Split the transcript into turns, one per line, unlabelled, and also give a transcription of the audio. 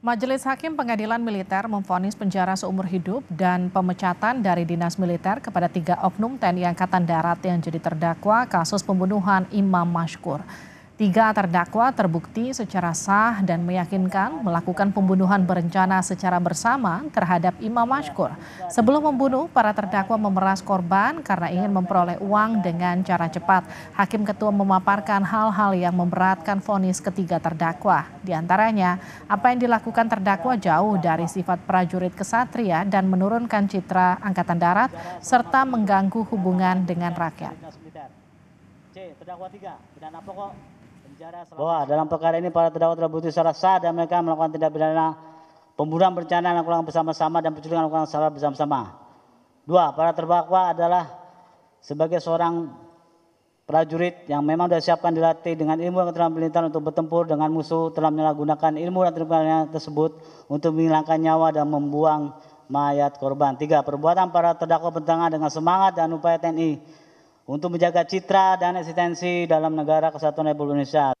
Majelis Hakim Pengadilan Militer memfonis penjara seumur hidup dan pemecatan dari dinas militer kepada tiga oknum TNI Angkatan Darat yang jadi terdakwa kasus pembunuhan Imam Mashkur. Tiga terdakwa terbukti secara sah dan meyakinkan melakukan pembunuhan berencana secara bersama terhadap Imam Mashkur. Sebelum membunuh, para terdakwa memeras korban karena ingin memperoleh uang dengan cara cepat. Hakim Ketua memaparkan hal-hal yang memberatkan vonis ketiga terdakwa, di antaranya apa yang dilakukan terdakwa jauh dari sifat prajurit kesatria dan menurunkan citra Angkatan Darat serta mengganggu hubungan dengan rakyat.
C. Terdakwa 3, pidana pokok
bahwa
dalam perkara ini para terdakwa
terbukti secara sah dan mereka melakukan tindak pidana pembunuhan berencana yang kurang bersama-sama dan penculikan yang kurang secara bersama-sama. Dua, para terdakwa adalah sebagai seorang Prajurit yang memang sudah siapkan dilatih dengan ilmu dan keterampilan untuk bertempur dengan musuh telah menyalahgunakan ilmu dan keterampilannya tersebut untuk menghilangkan nyawa dan membuang mayat korban. Tiga, perbuatan para terdakwa bertentangan dengan semangat dan upaya TNI untuk menjaga citra dan eksistensi dalam negara kesatuan Republik Indonesia.